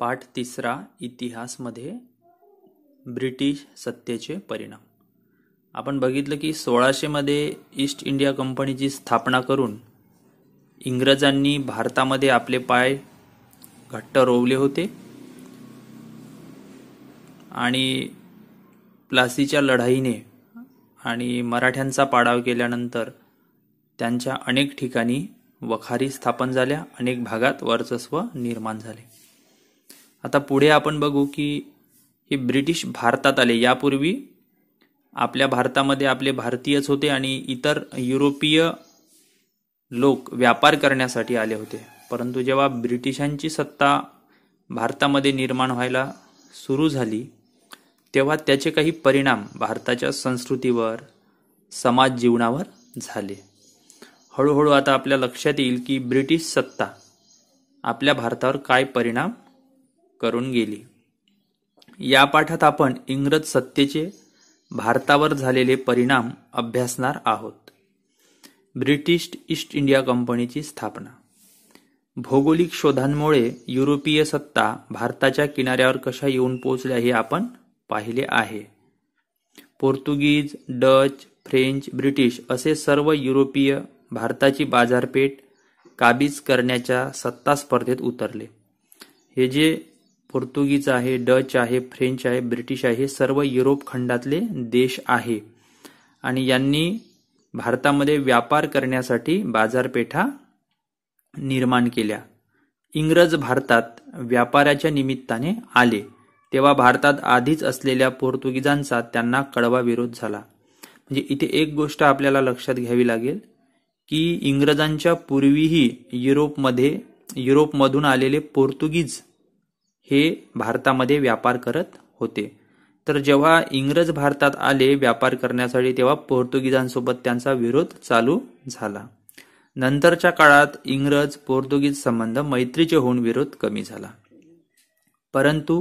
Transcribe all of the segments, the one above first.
पाठ तिसरा इतिहासमध्ये ब्रिटिश सत्तेचे परिणाम आपण बघितलं की सोळाशेमध्ये ईस्ट इंडिया कंपनीची स्थापना करून इंग्रजांनी भारतामध्ये आपले पाय घट्ट रोवले होते आणि प्लासीच्या लढाईने आणि मराठ्यांचा पाडाव केल्यानंतर त्यांच्या अनेक ठिकाणी वखारी स्थापन झाल्या अनेक भागात वर्चस्व निर्माण झाले आता पुढे आपण बघू की हे ब्रिटिश भारतात आले यापूर्वी आपल्या भारतामध्ये आपले भारतीयच होते आणि इतर युरोपीय लोक व्यापार करण्यासाठी आले होते परंतु जेव्हा ब्रिटिशांची सत्ता भारतामध्ये निर्माण व्हायला सुरू झाली तेव्हा त्याचे काही परिणाम भारताच्या संस्कृतीवर समाज जीवनावर झाले हळूहळू आता आपल्या लक्षात येईल की ब्रिटिश सत्ता आपल्या भारतावर काय परिणाम करून गेली या पाठात आपण इंग्रज सत्तेचे भारतावर झालेले परिणाम अभ्यासणार आहोत ब्रिटिश ईस्ट इंडिया कंपनीची स्थापना भौगोलिक शोधांमुळे युरोपीय सत्ता भारताच्या किनाऱ्यावर कशा येऊन पोहोचल्या हे आपण पाहिले आहे पोर्तुगीज डच फ्रेंच ब्रिटिश असे सर्व युरोपीय भारताची बाजारपेठ काबीज करण्याच्या सत्ता स्पर्धेत उतरले हे जे पोर्तुगीज आहे डच आहे फ्रेंच आहे ब्रिटिश आहे हे सर्व युरोप खंडातले देश आहे आणि यांनी भारतामध्ये व्यापार करण्यासाठी बाजारपेठा निर्माण केल्या इंग्रज भारतात व्यापाराच्या निमित्ताने आले तेव्हा भारतात आधीच असलेल्या पोर्तुगीजांचा त्यांना कडवा विरोध झाला म्हणजे इथे एक गोष्ट आपल्याला लक्षात घ्यावी लागेल की इंग्रजांच्या पूर्वीही युरोपमध्ये युरोपमधून आलेले पोर्तुगीज हे भारतामध्ये व्यापार करत होते तर जेव्हा इंग्रज भारतात आले व्यापार करण्यासाठी तेव्हा पोर्तुगीजांसोबत त्यांचा विरोध चालू झाला नंतरच्या काळात इंग्रज पोर्तुगीज संबंध मैत्रीचे होऊन विरोध कमी झाला परंतु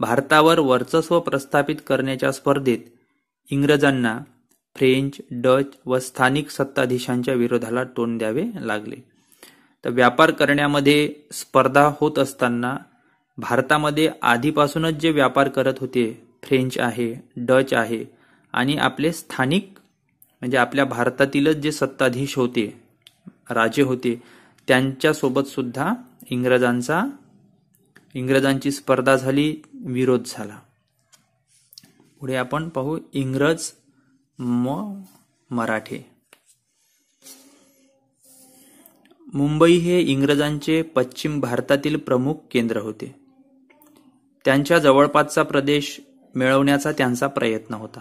भारतावर वर्चस्व प्रस्थापित करण्याच्या स्पर्धेत इंग्रजांना फ्रेंच डच व स्थानिक सत्ताधीशांच्या विरोधाला तोंड द्यावे लागले तर व्यापार करण्यामध्ये स्पर्धा होत असताना भारतामध्ये आधीपासूनच जे व्यापार करत होते फ्रेंच आहे डच आहे आणि आपले स्थानिक म्हणजे आपल्या भारतातीलच जे सत्ताधीश होते राजे होते त्यांच्यासोबत सुद्धा इंग्रजांचा इंग्रजांची स्पर्धा झाली विरोध झाला पुढे आपण पाहू इंग्रज म मराठे मुंबई हे इंग्रजांचे पश्चिम भारतातील प्रमुख केंद्र होते त्यांच्या जवळपासचा प्रदेश मिळवण्याचा त्यांचा प्रयत्न होता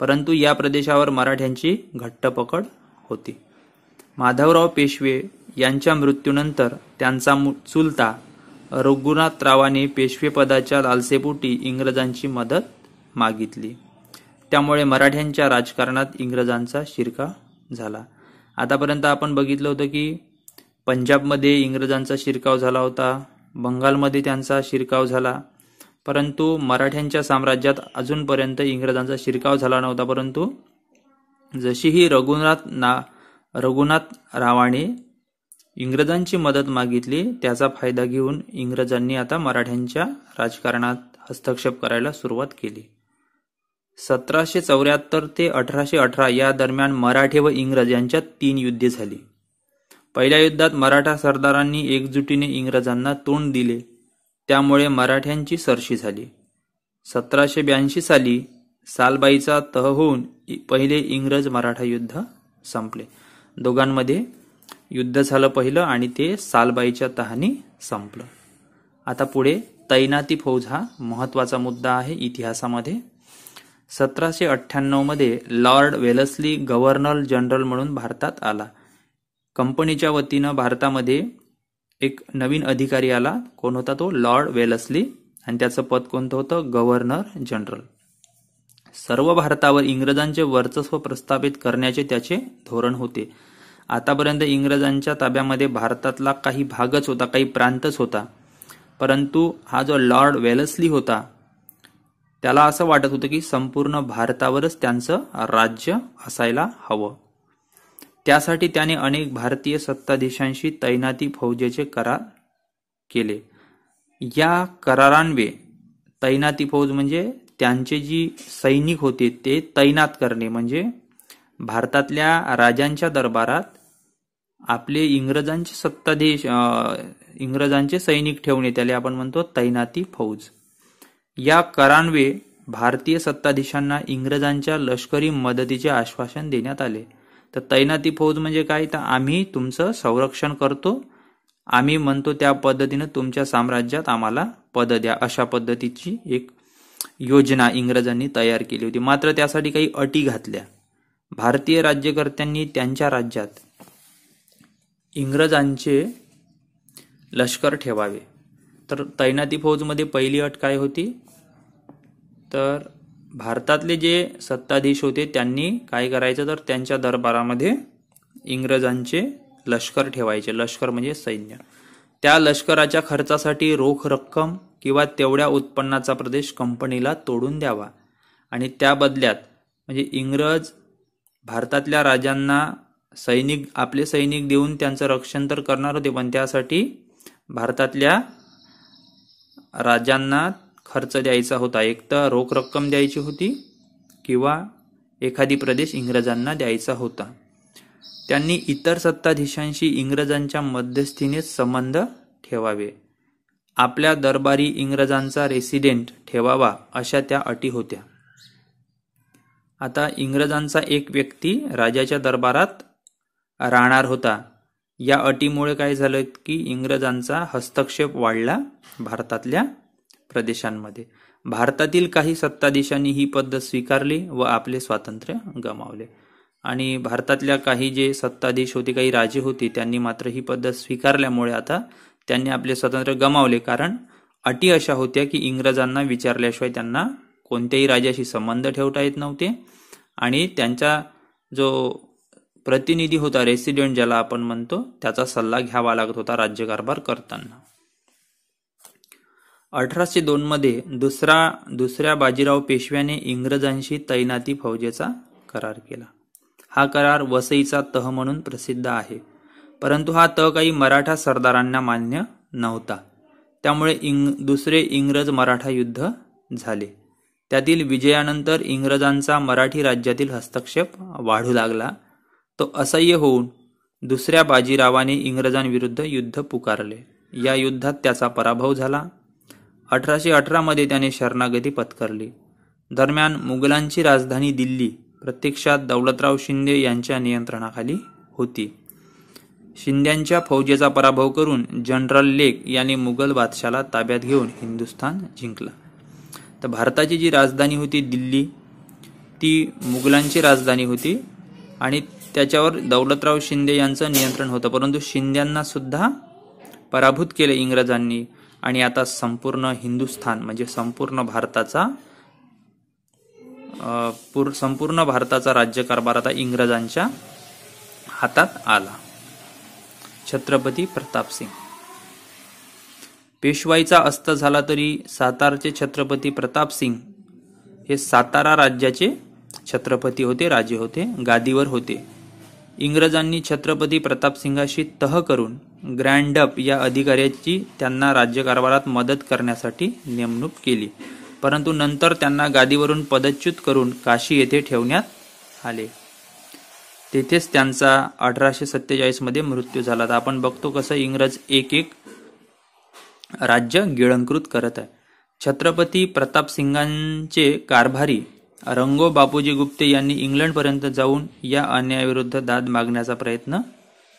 परंतु या प्रदेशावर मराठ्यांची घट्ट पकड होती माधवराव पेशवे यांच्या मृत्यूनंतर त्यांचा चुलता रघुनाथरावाने पेशवेपदाच्या लालसेपोटी इंग्रजांची मदत मागितली त्यामुळे मराठ्यांच्या राजकारणात इंग्रजांचा शिरका झाला आतापर्यंत आपण बघितलं होतं की पंजाबमध्ये इंग्रजांचा शिरकाव झाला होता बंगालमध्ये त्यांचा शिरकाव झाला परंतु मराठ्यांच्या साम्राज्यात अजूनपर्यंत इंग्रजांचा शिरकाव झाला नव्हता परंतु जशीही रघुनाथ ना रघुनाथ रावाने इंग्रजांची मदत मागितली त्याचा फायदा घेऊन इंग्रजांनी आता मराठ्यांच्या राजकारणात हस्तक्षेप करायला सुरुवात केली सतराशे चौऱ्याहत्तर ते अठराशे अठरा या दरम्यान मराठे व इंग्रज यांच्यात तीन युद्धे झाली पहिल्या युद्धात मराठा सरदारांनी एकजुटीने इंग्रजांना तोंड दिले त्यामुळे मराठ्यांची सरशी झाली सतराशे ब्याऐंशी साली सालबाईचा तह होऊन पहिले इंग्रज मराठा युद्ध संपले दोघांमध्ये युद्ध झालं पहिलं आणि ते सालबाईच्या तहानी संपलं आता पुढे तैनाती फौज हा महत्त्वाचा मुद्दा आहे इतिहासामध्ये सतराशे अठ्ठ्याण्णवमध्ये लॉर्ड वेलस्ली गव्हर्नर जनरल म्हणून भारतात आला कंपनीच्या वतीनं भारतामध्ये एक नवीन अधिकारी आला कोण होता तो लॉर्ड वेलसली आणि त्याचं पद कोणतं होतं गव्हर्नर जनरल सर्व भारतावर इंग्रजांचे वर्चस्व प्रस्थापित करण्याचे त्याचे धोरण होते आतापर्यंत इंग्रजांच्या ताब्यामध्ये भारतातला काही भागच होता काही प्रांतच होता परंतु हा जो लॉर्ड वेलसली होता त्याला असं वाटत होतं की संपूर्ण भारतावरच त्यांचं राज्य असायला हवं त्यासाठी त्याने अनेक भारतीय सत्ताधीशांशी तैनाती फौजेचे करार केले या करारांवे तैनाती फौज म्हणजे त्यांचे जी सैनिक होते ते तैनात करणे म्हणजे भारतातल्या राजांच्या दरबारात आपले इंग्रजांचे सत्ताधीश इंग्रजांचे सैनिक ठेवणे त्याला आपण म्हणतो तैनाती फौज या करानवे भारतीय सत्ताधीशांना इंग्रजांच्या लष्करी मदतीचे आश्वासन देण्यात आले तर तैनाती फौज म्हणजे काय तर आम्ही तुमचं संरक्षण करतो आम्ही म्हणतो त्या पद्धतीनं तुमच्या साम्राज्यात आम्हाला पद द्या अशा पद्धतीची एक योजना इंग्रजांनी तयार केली होती मात्र त्यासाठी काही अटी घातल्या भारतीय राज्यकर्त्यांनी त्यांच्या राज्यात इंग्रजांचे लष्कर ठेवावे तर तैनाती फौजमध्ये पहिली अट काय होती तर भारतातले जे सत्ताधीश होते त्यांनी काय करायचं तर त्यांच्या दरबारामध्ये इंग्रजांचे लष्कर ठेवायचे लष्कर म्हणजे सैन्य त्या लष्कराच्या खर्चासाठी रोख रक्कम किंवा तेवढ्या उत्पन्नाचा प्रदेश कंपनीला तोडून द्यावा आणि त्या बदल्यात म्हणजे इंग्रज भारतातल्या राजांना सैनिक आपले सैनिक देऊन त्यांचं रक्षण तर करणार होते पण त्यासाठी भारतातल्या राजांना खर्च द्यायचा होता एक तर रोख रक्कम द्यायची होती किंवा एखादी प्रदेश इंग्रजांना द्यायचा होता त्यांनी इतर सत्ताधीशांशी इंग्रजांच्या मध्यस्थीने संबंध ठेवावे आपल्या दरबारी इंग्रजांचा रेसिडेंट ठेवावा अशा त्या अटी होत्या आता इंग्रजांचा एक व्यक्ती राजाच्या दरबारात राहणार होता या अटीमुळे काय झालं की इंग्रजांचा हस्तक्षेप वाढला भारतातल्या प्रदेशांमध्ये भारतातील काही सत्ताधीशांनी ही पद्धत स्वीकारली व आपले स्वातंत्र्य गमावले आणि भारतातल्या काही जे सत्ताधीश होते काही राजे होते त्यांनी मात्र ही पद्धत स्वीकारल्यामुळे आता त्यांनी आपले स्वातंत्र्य गमावले कारण अटी अशा होत्या की इंग्रजांना विचारल्याशिवाय त्यांना कोणत्याही राजाशी संबंध ठेवता येत नव्हते आणि त्यांचा जो प्रतिनिधी होता रेसिडेंट ज्याला आपण म्हणतो त्याचा सल्ला घ्यावा लागत होता राज्यकारभार करताना अठराशे दोनमध्ये दुसरा दुसऱ्या बाजीराव पेशव्याने इंग्रजांशी तैनाती फौजेचा करार केला हा करार वसईचा तह म्हणून प्रसिद्ध आहे परंतु हा तह काही मराठा सरदारांना मान्य नव्हता त्यामुळे इंग दुसरे इंग्रज मराठा युद्ध झाले त्यातील विजयानंतर इंग्रजांचा मराठी राज्यातील हस्तक्षेप वाढू लागला तो असह्य होऊन दुसऱ्या बाजीरावाने इंग्रजांविरुद्ध युद्ध पुकारले या युद्धात त्याचा पराभव झाला अठराशे अठरामध्ये त्याने शरणागती पत्करली दरम्यान मुघलांची राजधानी दिल्ली प्रत्यक्षात दौलतराव शिंदे यांच्या नियंत्रणाखाली होती शिंद्यांच्या फौजेचा पराभव करून जनरल लेक यांनी मुघल बादशाला ताब्यात घेऊन हिंदुस्थान जिंकला तर भारताची जी राजधानी होती दिल्ली ती मुघलांची राजधानी होती आणि त्याच्यावर दौलतराव शिंदे यांचं नियंत्रण होतं परंतु शिंद्यांना सुद्धा पराभूत केले इंग्रजांनी आणि आता संपूर्ण हिंदुस्थान म्हणजे संपूर्ण भारताचा पूर संपूर्ण भारताचा राज्यकारभार आता इंग्रजांच्या हातात आला छत्रपती प्रताप सिंग पेशवाईचा अस्त झाला तरी सातारचे छत्रपती प्रताप सिंग हे सातारा राज्याचे छत्रपती होते राजे होते गादीवर होते इंग्रजांनी छत्रपती प्रतापसिंगाशी तह करून ग्रँडअप या अधिकाऱ्याची त्यांना राज्यकारभारात मदत करण्यासाठी नेमणूक केली परंतु नंतर त्यांना गादीवरून पदच्युत करून काशी येथे ठेवण्यात आले तेथेच त्यांचा अठराशे सत्तेचाळीसमध्ये मृत्यू झाला तर आपण बघतो कसं इंग्रज एक एक राज्य गिळंकृत करत आहे छत्रपती प्रताप सिंगांचे कारभारी रंगो बापूजी गुप्ते यांनी इंग्लंडपर्यंत जाऊन या अन्यायाविरुद्ध दाद मागण्याचा प्रयत्न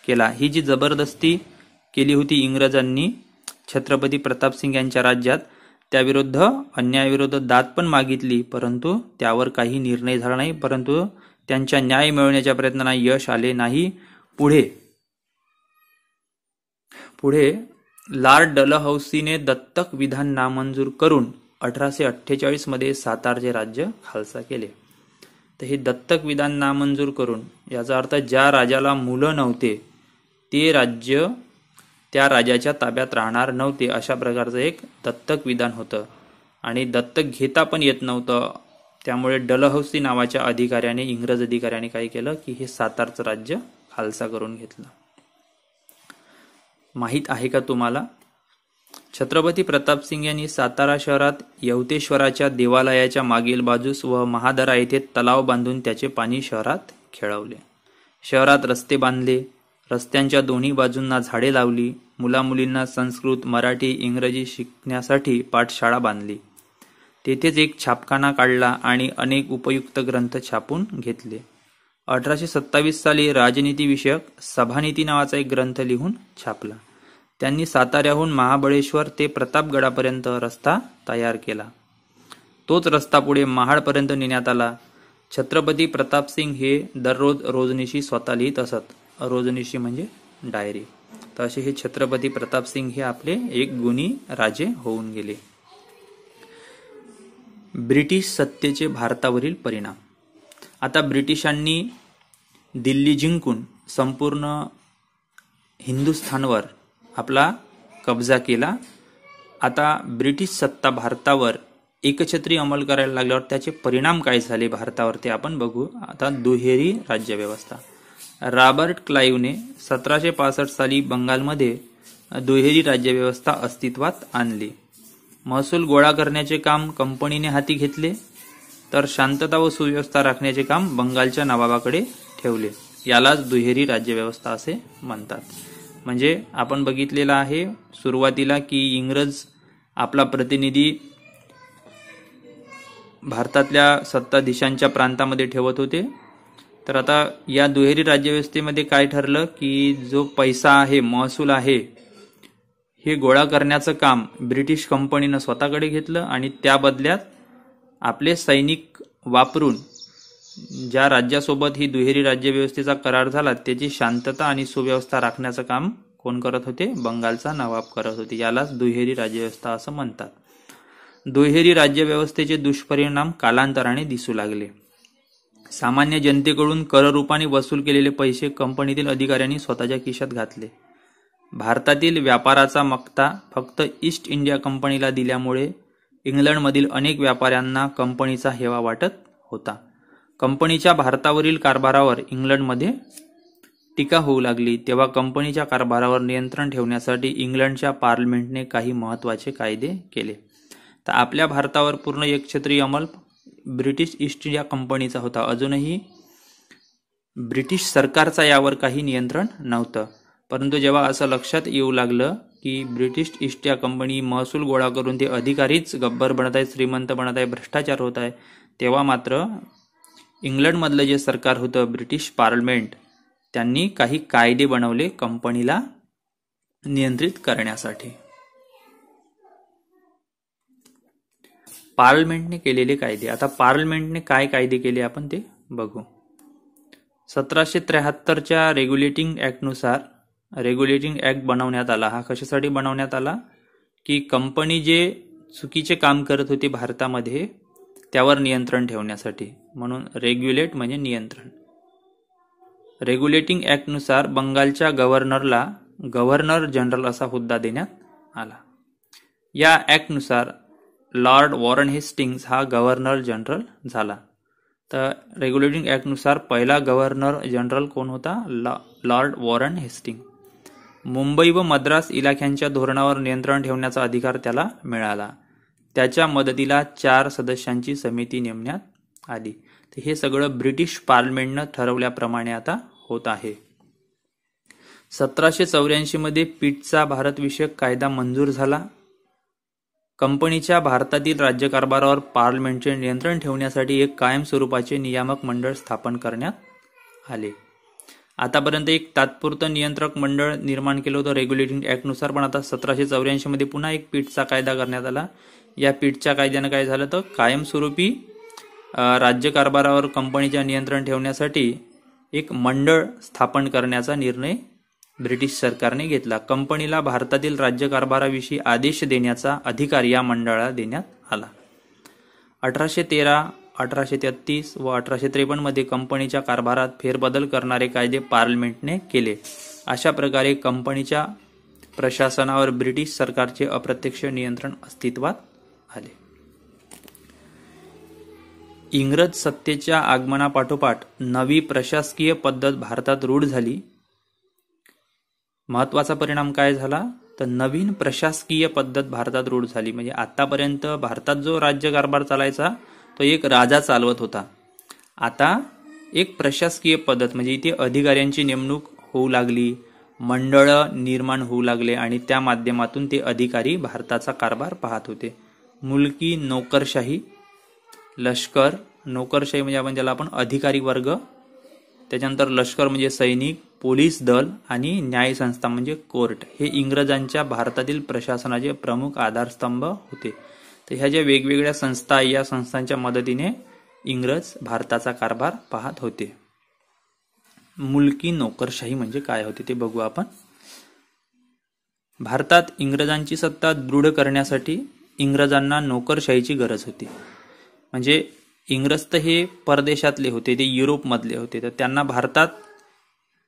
केला ही जी जबरदस्ती केली होती इंग्रजांनी छत्रपती प्रतापसिंग यांच्या राज्यात त्याविरुद्ध अन्यायाविरुद्ध दाद पण मागितली परंतु त्यावर काही निर्णय झाला नाही परंतु त्यांच्या न्याय मिळवण्याच्या प्रयत्नांना यश आले नाही पुढे पुढे लॉर्ड डलहौसीने दत्तक विधान नामंजूर करून अठराशे अठ्ठेचाळीस मध्ये सातारचे राज्य खालसा केले तर हे दत्तक विधान नामंजूर करून याचा अर्थ ज्या राजाला मुलं नव्हते ते राज्य त्या राजाच्या ताब्यात राहणार नव्हते अशा प्रकारचं एक दत्तक विधान होतं आणि दत्तक घेता पण येत नव्हतं त्यामुळे डलहौसी नावाच्या अधिकाऱ्याने इंग्रज अधिकाऱ्याने काय केलं की हे सातारचं राज्य खालसा करून घेतलं माहीत आहे का तुम्हाला छत्रपती प्रतापसिंग यांनी सातारा शहरात यवतेश्वराच्या देवालयाच्या मागील बाजूस व महादरा येथे तलाव बांधून त्याचे पाणी शहरात खेळवले शहरात रस्ते बांधले रस्त्यांच्या दोन्ही बाजूंना झाडे लावली मुलामुलींना संस्कृत मराठी इंग्रजी शिकण्यासाठी पाठशाळा बांधली तेथेच एक छापखाना काढला आणि अनेक उपयुक्त ग्रंथ छापून घेतले अठराशे सत्तावीस साली राजनीतीविषयक सभानिती नावाचा एक ग्रंथ लिहून छापला त्यांनी साताऱ्याहून महाबळेश्वर ते प्रतापगडापर्यंत रस्ता तयार केला तोच रस्ता पुढे महाडपर्यंत नेण्यात आला छत्रपती प्रतापसिंग हे दररोज रोजनिशी स्वतः लिहित असत रोजनिशी म्हणजे डायरी तर असे हे छत्रपती प्रताप सिंग हे आपले एक गुणी राजे होऊन गेले ब्रिटिश सत्तेचे भारतावरील परिणाम आता ब्रिटिशांनी दिल्ली जिंकून संपूर्ण हिंदुस्थानवर आपला कब्जा केला आता ब्रिटिश सत्ता भारतावर एकछत्री अंमल करायला लागल्यावर त्याचे परिणाम काय झाले भारतावर ते आपण बघू आता दुहेरी राज्यव्यवस्था रॉबर्ट क्लाईव्हने सतराशे पासष्ट साली बंगालमध्ये दुहेरी राज्यव्यवस्था अस्तित्वात आणली महसूल गोळा करण्याचे काम कंपनीने हाती घेतले तर शांतता व सुव्यवस्था राखण्याचे काम बंगालच्या नवाबाकडे ठेवले यालाच दुहेरी राज्यव्यवस्था असे म्हणतात म्हणजे आपण बघितलेलं आहे सुरुवातीला की इंग्रज आपला प्रतिनिधी भारतातल्या सत्ताधीशांच्या प्रांतामध्ये ठेवत होते तर आता या दुहेरी राज्यव्यवस्थेमध्ये काय ठरलं की जो पैसा आहे महसूल आहे हे गोळा करण्याचं काम ब्रिटिश कंपनीनं स्वतःकडे घेतलं आणि त्या बदल्यात आपले सैनिक वापरून ज्या राज्यासोबत ही दुहेरी राज्यव्यवस्थेचा करार झाला त्याची शांतता आणि सुव्यवस्था राखण्याचं काम कोण करत होते बंगालचा नवाब करत होते यालाच दुहेरी राज्यव्यवस्था असं म्हणतात दुहेरी राज्यव्यवस्थेचे दुष्परिणाम कालांतराने दिसू लागले सामान्य जनतेकडून कररूपाने वसूल केलेले पैसे कंपनीतील अधिकाऱ्यांनी स्वतःच्या खिशात घातले भारतातील व्यापाराचा मक्ता फक्त ईस्ट इंडिया कंपनीला दिल्यामुळे इंग्लंडमधील अनेक व्यापाऱ्यांना कंपनीचा हेवा वाटत होता कंपनीच्या भारतावरील कारभारावर इंग्लंडमध्ये टीका होऊ लागली तेव्हा कंपनीच्या कारभारावर नियंत्रण ठेवण्यासाठी इंग्लंडच्या पार्लमेंटने काही महत्त्वाचे कायदे केले तर आपल्या भारतावर पूर्ण एकछत्रीय अंमल ब्रिटिश ईस्ट इंडिया कंपनीचा होता अजूनही ब्रिटिश सरकारचा यावर काही नियंत्रण नव्हतं परंतु जेव्हा असं लक्षात येऊ लागलं की ब्रिटिश ईस्ट इंडिया कंपनी महसूल गोळा करून ते अधिकारीच गब्बर बनत आहे श्रीमंत बनत आहे भ्रष्टाचार होत आहे तेव्हा मात्र इंग्लंडमधलं जे सरकार होतं ब्रिटिश पार्लमेंट त्यांनी काही कायदे बनवले कंपनीला नियंत्रित करण्यासाठी पार्लमेंटने केलेले कायदे आता पार्लमेंटने काय कायदे केले आपण ते बघू सतराशे त्र्याहत्तरच्या रेग्युलेटिंग ॲक्टनुसार रेग्युलेटिंग ॲक्ट बनवण्यात आला हा कशासाठी बनवण्यात आला की कंपनी जे चुकीचे काम करत होती भारतामध्ये त्यावर नियंत्रण ठेवण्यासाठी म्हणून रेग्युलेट म्हणजे नियंत्रण रेग्युलेटिंग ॲक्टनुसार बंगालच्या गव्हर्नरला गव्हर्नर जनरल असा हुद्दा देण्यात आला या ॲक्टनुसार लॉर्ड वॉरन हेस्टिंग्स हा गव्हर्नर जनरल झाला तर रेग्युलेटिंग ॲक्टनुसार पहिला गव्हर्नर जनरल कोण होता लॉ लॉर्ड वॉरन हेस्टिंग मुंबई व मद्रास इलाख्यांच्या धोरणावर नियंत्रण ठेवण्याचा अधिकार त्याला मिळाला त्याच्या मदतीला चार सदस्यांची समिती नेमण्यात आली तर हे सगळं ब्रिटिश पार्लमेंटनं ठरवल्याप्रमाणे आता होत आहे सतराशे चौऱ्याऐंशीमध्ये पीठचा भारतविषयक कायदा मंजूर झाला कंपनीच्या भारतातील राज्यकारभारावर पार्लमेंटचे नियंत्रण ठेवण्यासाठी एक कायम स्वरूपाचे नियामक मंडळ स्थापन करण्यात आले आतापर्यंत एक तात्पुरतं नियंत्रक मंडळ निर्माण केलं होतं रेग्युलेटिंग ऍक्टनुसार पण आता सतराशे चौऱ्याऐंशीमध्ये पुन्हा एक पीठचा कायदा करण्यात आला या पीठच्या कायद्यानं काय झालं तर कायमस्वरूपी राज्यकारभारावर कंपनीच्या नियंत्रण ठेवण्यासाठी एक मंडळ स्थापन करण्याचा निर्णय ब्रिटिश सरकारने घेतला कंपनीला भारतातील राज्यकारभाराविषयी आदेश देण्याचा अधिकार या मंडळाला देण्यात आला अठराशे तेरा अठराशे तेहत्तीस व अठराशे त्रेपन्नमध्ये कंपनीच्या कारभारात फेरबदल करणारे कायदे पार्लमेंटने केले अशा प्रकारे कंपनीच्या प्रशासनावर ब्रिटिश सरकारचे अप्रत्यक्ष नियंत्रण अस्तित्वात आले इंग्रज सत्तेच्या आगमनापाठोपाठ नवी प्रशासकीय पद्धत भारतात रूढ झाली महत्वाचा परिणाम काय झाला तर नवीन प्रशासकीय पद्धत भारतात रूढ झाली म्हणजे आतापर्यंत भारतात जो राज्य कारभार चालायचा तो एक राजा चालवत होता आता एक प्रशासकीय पद्धत म्हणजे इथे अधिकाऱ्यांची नेमणूक होऊ लागली मंडळं निर्माण होऊ लागले आणि त्या माध्यमातून ते अधिकारी भारताचा कारभार पाहत होते मुलकी नोकरशाही लष्कर नोकरशाही म्हणजे आपण ज्याला आपण अधिकारी वर्ग त्याच्यानंतर लष्कर म्हणजे सैनिक पोलीस दल आणि न्याय संस्था म्हणजे कोर्ट हे इंग्रजांच्या भारतातील प्रशासनाचे प्रमुख आधारस्तंभ होते तर ह्या ज्या वेगवेगळ्या संस्था या संस्थांच्या मदतीने इंग्रज भारताचा कारभार पाहत होते मुलकी नोकरशाही म्हणजे काय होते ते बघू आपण भारतात इंग्रजांची सत्ता दृढ करण्यासाठी इंग्रजांना नोकरशाहीची गरज होती म्हणजे इंग्रज तर हे परदेशातले होते ते युरोपमधले होते तर त्यांना भारतात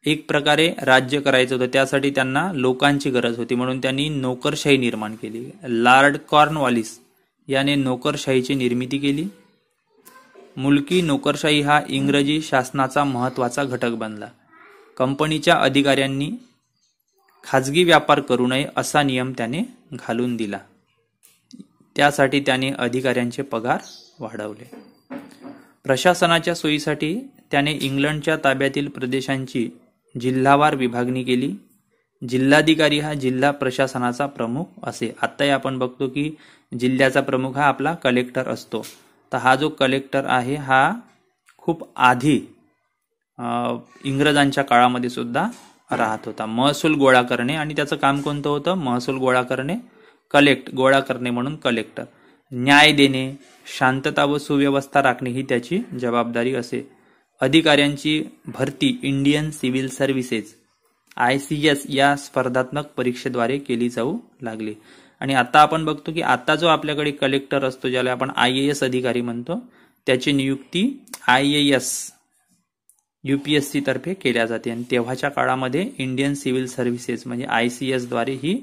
एक प्रकारे राज्य करायचं होतं त्यासाठी त्यांना लोकांची गरज होती म्हणून त्यांनी नोकरशाही निर्माण केली लार्ड कॉर्नवालिस याने नोकरशाहीची निर्मिती केली मुलकी नोकरशाही हा इंग्रजी शासनाचा महत्त्वाचा घटक बनला कंपनीच्या अधिकाऱ्यांनी खाजगी व्यापार करू नये असा नियम त्याने घालून दिला त्यासाठी त्याने अधिकाऱ्यांचे पगार वाढवले प्रशासनाच्या सोयीसाठी त्याने इंग्लंडच्या ताब्यातील प्रदेशांची जिल्हावार विभागणी केली जिल्हाधिकारी हा जिल्हा प्रशासनाचा प्रमुख असे आत्ताही आपण बघतो की जिल्ह्याचा प्रमुख हा आपला कलेक्टर असतो तर हा जो कलेक्टर आहे हा खूप आधी इंग्रजांच्या काळामध्ये सुद्धा राहत होता महसूल गोळा करणे आणि त्याचं काम कोणतं होतं महसूल गोळा करणे कलेक्ट गोळा करणे म्हणून कलेक्टर न्याय देणे शांतता व सुव्यवस्था राखणे ही त्याची जबाबदारी असे अधिकाऱ्यांची भरती Indian civil services I C S या स्पर्धात्मक परीक्षेद्वारे केली जाऊ लागली आणि आता आपण बघतो की आता जो आपल्याकडे कलेक्टर असतो ज्याला आपण आय ए एस अधिकारी म्हणतो त्याची नियुक्ती आय ए एस युपीएससी तर्फे केल्या जाते आणि तेव्हाच्या काळामध्ये इंडियन सिव्हिल सर्व्हिसेस म्हणजे आय सी एस द्वारे ही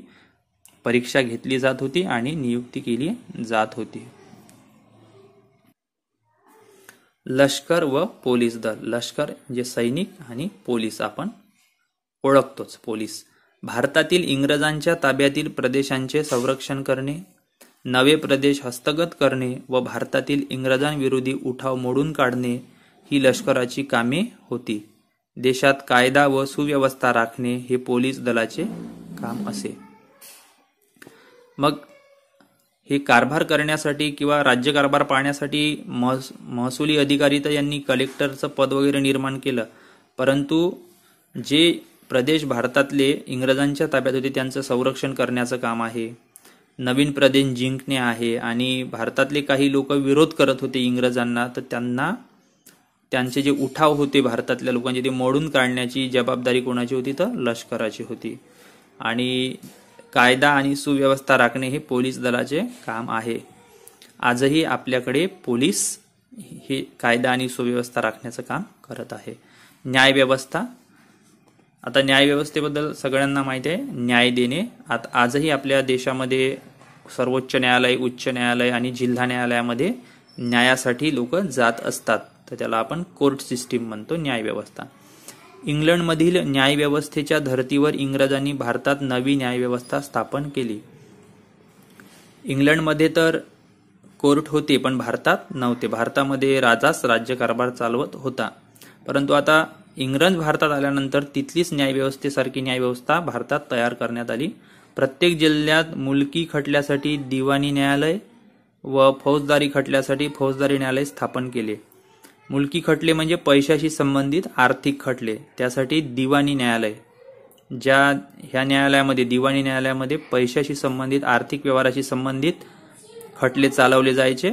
परीक्षा घेतली जात होती आणि नियुक्ती केली जात होती लष्कर व पोलीस दल लष्कर जे म्हणजे सैनिक आणि पोलीस आपण ओळखतोच पोलीस भारतातील इंग्रजांच्या ताब्यातील प्रदेशांचे संरक्षण करणे नवे प्रदेश हस्तगत करणे व भारतातील इंग्रजांविरोधी उठाव मोडून काढणे ही लष्कराची कामे होती देशात कायदा व सुव्यवस्था राखणे हे पोलीस दलाचे काम असे मग हे कारभार करण्यासाठी किंवा राज्यकारभार पाहण्यासाठी महस महसुली अधिकारी तर यांनी कलेक्टरचं पद वगैरे निर्माण केलं परंतु जे प्रदेश भारतातले इंग्रजांच्या ताब्यात होते त्यांचं संरक्षण करण्याचं काम आहे नवीन प्रदेश जिंकणे आहे आणि भारतातले काही लोक विरोध करत होते इंग्रजांना तर त्यांना त्यांचे जे उठाव होते भारतातल्या लोकांचे ते मोडून काढण्याची जबाबदारी कोणाची होती तर लष्कराची होती आणि कायदा आणि सुव्यवस्था राखणे हे पोलीस दलाचे काम आहे आजही आपल्याकडे पोलीस हे कायदा आणि सुव्यवस्था राखण्याचं काम करत आहे न्यायव्यवस्था आता न्यायव्यवस्थेबद्दल सगळ्यांना माहिती आहे न्याय देणे आता आजही आपल्या देशामध्ये सर्वोच्च न्यायालय उच्च न्यायालय आणि जिल्हा न्यायालयामध्ये न्यायासाठी लोक जात असतात तर त्याला आपण कोर्ट सिस्टीम म्हणतो न्यायव्यवस्था इंग्लंडमधील न्यायव्यवस्थेच्या धर्तीवर इंग्रजांनी भारतात नवी न्यायव्यवस्था स्थापन केली इंग्लंडमध्ये तर कोर्ट होते पण भारतात नव्हते भारतामध्ये राजाच राज्यकारभार चालवत होता परंतु आता इंग्रज भारतात आल्यानंतर तिथलीच न्यायव्यवस्थेसारखी न्यायव्यवस्था भारतात तयार करण्यात आली प्रत्येक जिल्ह्यात मुलकी खटल्यासाठी दिवाणी न्यायालय व फौजदारी खटल्यासाठी फौजदारी न्यायालय स्थापन केले मुलकी खटले म्हणजे पैशाशी संबंधित आर्थिक खटले त्यासाठी दिवाणी न्यायालय ज्या ह्या न्यायालयामध्ये दिवाणी न्यायालयामध्ये पैशाशी संबंधित आर्थिक व्यवहाराशी संबंधित खटले चालवले जायचे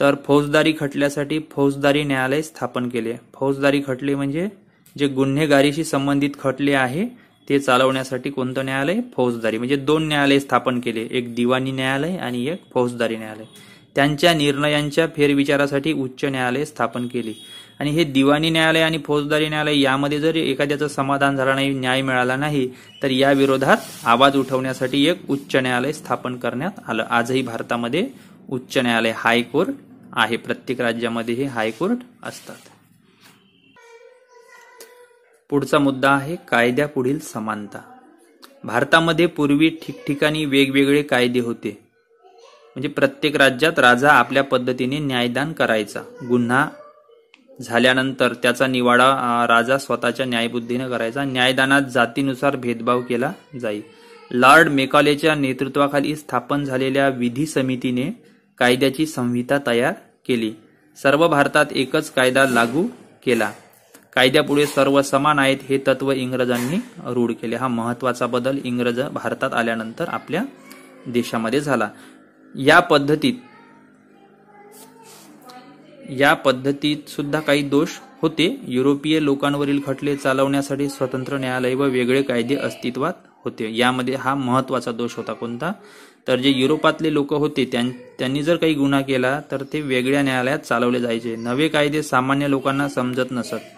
तर फौजदारी खटल्यासाठी फौजदारी न्यायालय स्थापन केले फौजदारी खटले म्हणजे जे गुन्हेगारीशी संबंधित खटले आहे ते चालवण्यासाठी कोणतं न्यायालय फौजदारी म्हणजे दोन न्यायालय स्थापन केले एक दिवाणी न्यायालय आणि एक फौजदारी न्यायालय त्यांच्या निर्णयांच्या फेरविचारासाठी उच्च न्यायालय स्थापन केले आणि हे दिवाणी न्यायालय आणि फौजदारी न्यायालय यामध्ये जर एखाद्याचं समाधान झाला नाही न्याय मिळाला नाही तर या विरोधात आवाज उठवण्यासाठी एक उच्च न्यायालय स्थापन करण्यात आलं आजही भारतामध्ये उच्च न्यायालय हायकोर्ट आहे प्रत्येक राज्यामध्ये हे हायकोर्ट असतात पुढचा मुद्दा आहे कायद्यापुढील समानता भारतामध्ये पूर्वी ठिकठिकाणी वेगवेगळे कायदे होते म्हणजे प्रत्येक राज्यात राजा आपल्या पद्धतीने न्यायदान करायचा गुन्हा झाल्यानंतर त्याचा निवाडा राजा स्वतःच्या न्यायबुद्धीने करायचा न्यायदानात जातीनुसार भेदभाव केला जाई लॉर्ड मेकॉलेच्या नेतृत्वाखाली स्थापन झालेल्या विधी समितीने कायद्याची संहिता तयार केली सर्व भारतात एकच कायदा लागू केला कायद्यापुढे सर्व समान आहेत हे तत्व इंग्रजांनी रूढ केले हा महत्वाचा बदल इंग्रज भारतात आल्यानंतर आपल्या देशामध्ये झाला या पद्धतीत या पद्धतीत सुद्धा काही दोष होते युरोपीय लोकांवरील खटले चालवण्यासाठी स्वतंत्र न्यायालय व वेगळे कायदे अस्तित्वात होते यामध्ये हा महत्वाचा दोष होता कोणता तर जे युरोपातले लोक होते त्यांनी जर काही गुन्हा केला तर ते वेगळ्या न्यायालयात चालवले जायचे नवे कायदे सामान्य लोकांना समजत नसत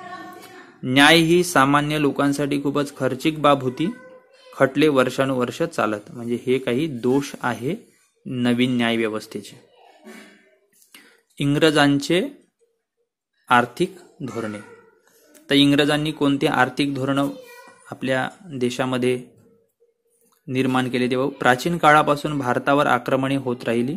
न्याय ही सामान्य लोकांसाठी खूपच खर्चिक बाब होती खटले वर्षानुवर्ष चालत म्हणजे हे काही दोष आहे नवीन न्यायव्यवस्थेचे इंग्रजांचे आर्थिक धोरणे तर इंग्रजांनी कोणते आर्थिक धोरणं आपल्या देशामध्ये निर्माण केले ते प्राचीन काळापासून भारतावर आक्रमणे होत राहिली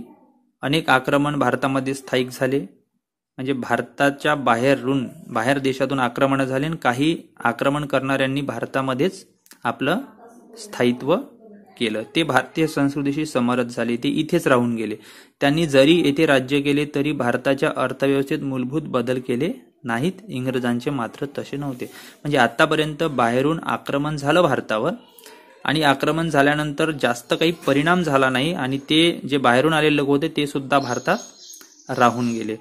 अनेक आक्रमण भारतामध्ये स्थायिक झाले म्हणजे भारताच्या बाहेरून बाहेर देशातून आक्रमणं झाले आणि काही आक्रमण करणाऱ्यांनी भारतामध्येच आपलं स्थायित्व केलं ते भारतीय संस्कृतीशी समरथ झाले ते इथेच राहून गेले त्यांनी जरी येथे राज्य केले तरी भारताच्या अर्थव्यवस्थेत मूलभूत बदल केले नाहीत इंग्रजांचे मात्र तसे नव्हते म्हणजे आतापर्यंत बाहेरून आक्रमण झालं भारतावर आणि आक्रमण झाल्यानंतर जास्त काही परिणाम झाला नाही आणि ते जे बाहेरून आलेले लोक होते ते सुद्धा भारतात राहून गेले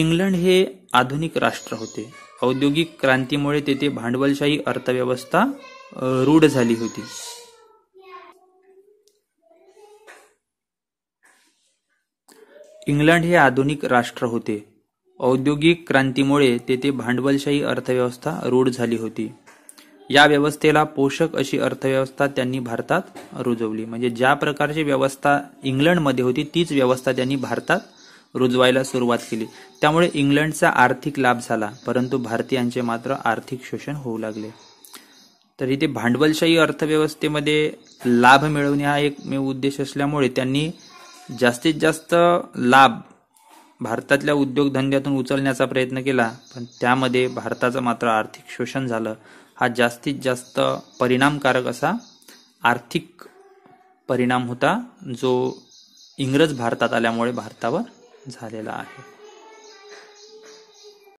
इंग्लंड हे आधुनिक राष्ट्र होते औद्योगिक क्रांतीमुळे तेथे भांडवलशाही अर्थव्यवस्था रूढ झाली होती इंग्लंड हे आधुनिक राष्ट्र होते. औद्योगिक क्रांतीमुळे तेथे भांडवलशाही अर्थव्यवस्था रूढ झाली होती. या व्यवस्थेला पोषक अशी अर्थव्यवस्था त्यांनी भारतात रुजवली म्हणजे ज्या प्रकारची व्यवस्था इंग्लंडमध्ये होती तीच व्यवस्था त्यांनी भारतात रुजवायला सुरुवात केली त्यामुळे इंग्लंडचा आर्थिक लाभ झाला परंतु भारतीयांचे मात्र आर्थिक शोषण होऊ लागले तर इथे भांडवलशाही अर्थव्यवस्थेमध्ये लाभ मिळवणे हा एकमेव उद्देश असल्यामुळे त्यांनी जास्तीत जास्त लाभ भारतातल्या उद्योगधंद्यातून उचलण्याचा प्रयत्न केला पण त्यामध्ये भारताचं मात्र आर्थिक शोषण झालं हा जास्तीत जास्त परिणामकारक असा आर्थिक परिणाम होता जो इंग्रज भारतात आल्यामुळे भारतावर झालेला आहे